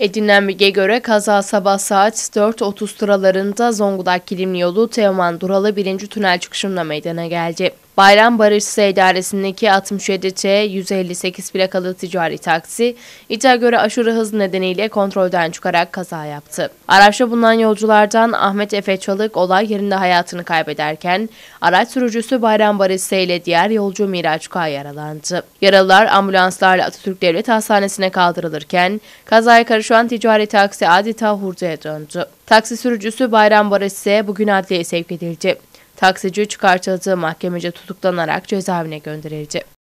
Edinilen bilgiye göre kaza sabah saat 4.30 sıralarında Zonguldak Kilimli yolu Teoman Duralı 1. tünel çıkışında meydana geldi. Bayram Barış idaresindeki 67C 158 plakalı ticari taksi, İTA göre aşırı hız nedeniyle kontrolden çıkarak kaza yaptı. Araçta bulunan yolculardan Ahmet Efe Çalık olay yerinde hayatını kaybederken, araç sürücüsü Bayram Barışçısı ile diğer yolcu Miraç K. yaralandı. Yaralılar ambulanslarla Atatürk Devlet Hastanesi'ne kaldırılırken, kazaya karışan ticari taksi adeta hurdaya döndü. Taksi sürücüsü Bayram Barış Barışçı'ya bugün adliyeye sevk edildi. Taksici çıkartıldığı mahkemece tutuklanarak cezaevine gönderildi.